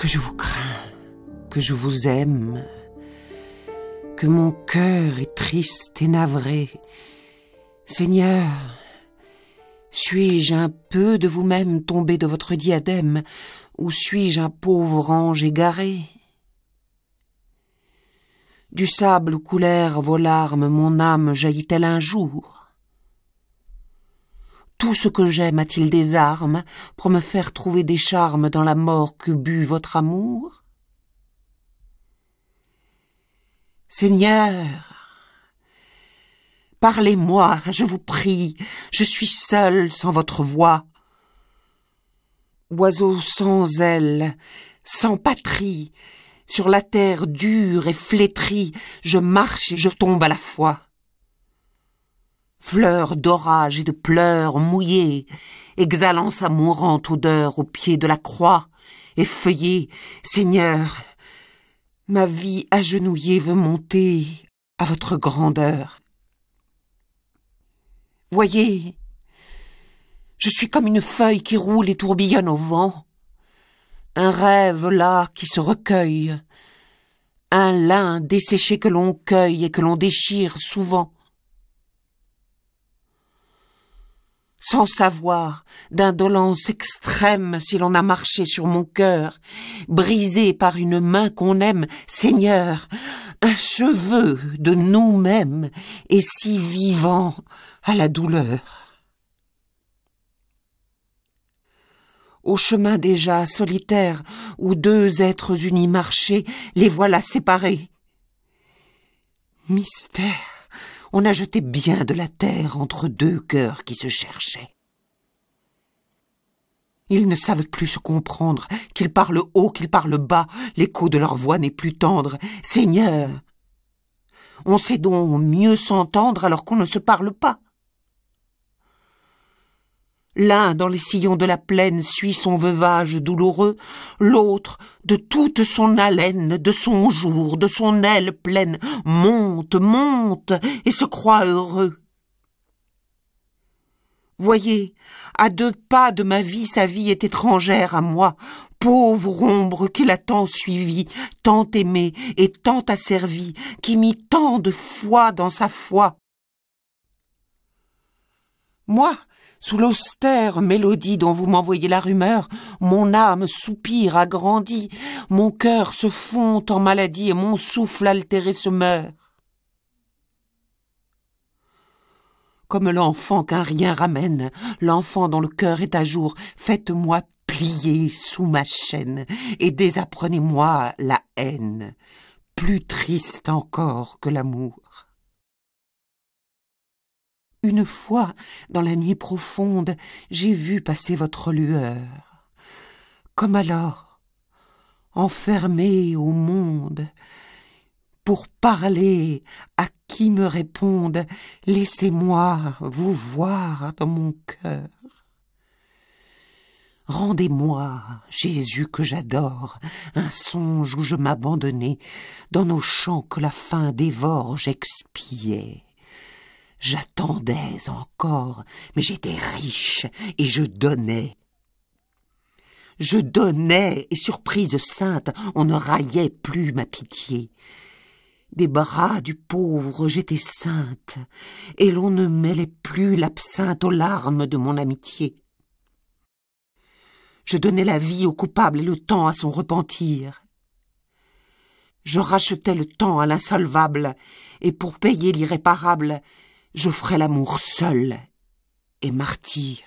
que je vous crains, que je vous aime, que mon cœur est triste et navré. Seigneur, suis-je un peu de vous-même tombé de votre diadème, ou suis-je un pauvre ange égaré Du sable coulèrent vos larmes, mon âme jaillit-elle un jour tout ce que j'aime a-t-il des armes pour me faire trouver des charmes dans la mort que but votre amour Seigneur, parlez-moi, je vous prie, je suis seul sans votre voix. Oiseau sans aile, sans patrie, sur la terre dure et flétrie, je marche et je tombe à la fois. Fleurs d'orage et de pleurs mouillées, exhalant sa mourante odeur au pied de la croix, effeuillée, Seigneur, ma vie agenouillée veut monter à votre grandeur. Voyez, je suis comme une feuille qui roule et tourbillonne au vent, un rêve là qui se recueille, un lin desséché que l'on cueille et que l'on déchire souvent, sans savoir, d'indolence extrême si l'on a marché sur mon cœur, brisé par une main qu'on aime, Seigneur, un cheveu de nous-mêmes et si vivant à la douleur. Au chemin déjà solitaire où deux êtres unis marchaient, les voilà séparés. Mystère on a jeté bien de la terre entre deux cœurs qui se cherchaient. Ils ne savent plus se comprendre, qu'ils parlent haut, qu'ils parlent bas, l'écho de leur voix n'est plus tendre. Seigneur, on sait donc mieux s'entendre alors qu'on ne se parle pas. L'un, dans les sillons de la plaine, suit son veuvage douloureux, l'autre, de toute son haleine, de son jour, de son aile pleine, monte, monte, et se croit heureux. Voyez, à deux pas de ma vie, sa vie est étrangère à moi, pauvre ombre qui l'a tant suivie, tant aimée et tant asservie, qui mit tant de foi dans sa foi, moi, sous l'austère mélodie dont vous m'envoyez la rumeur, mon âme soupire agrandie, mon cœur se fond en maladie et mon souffle altéré se meurt. Comme l'enfant qu'un rien ramène, l'enfant dont le cœur est à jour, faites-moi plier sous ma chaîne et désapprenez-moi la haine, plus triste encore que l'amour. Une fois, dans la nuit profonde, j'ai vu passer votre lueur. Comme alors, enfermé au monde, pour parler à qui me réponde, laissez-moi vous voir dans mon cœur. Rendez-moi, Jésus que j'adore, un songe où je m'abandonnais, dans nos champs que la faim dévore, j'expiais. J'attendais encore, mais j'étais riche et je donnais. Je donnais, et surprise sainte, on ne raillait plus ma pitié. Des bras du pauvre, j'étais sainte, et l'on ne mêlait plus l'absinthe aux larmes de mon amitié. Je donnais la vie au coupable et le temps à son repentir. Je rachetais le temps à l'insolvable, et pour payer l'irréparable, je ferai l'amour seul et martyr.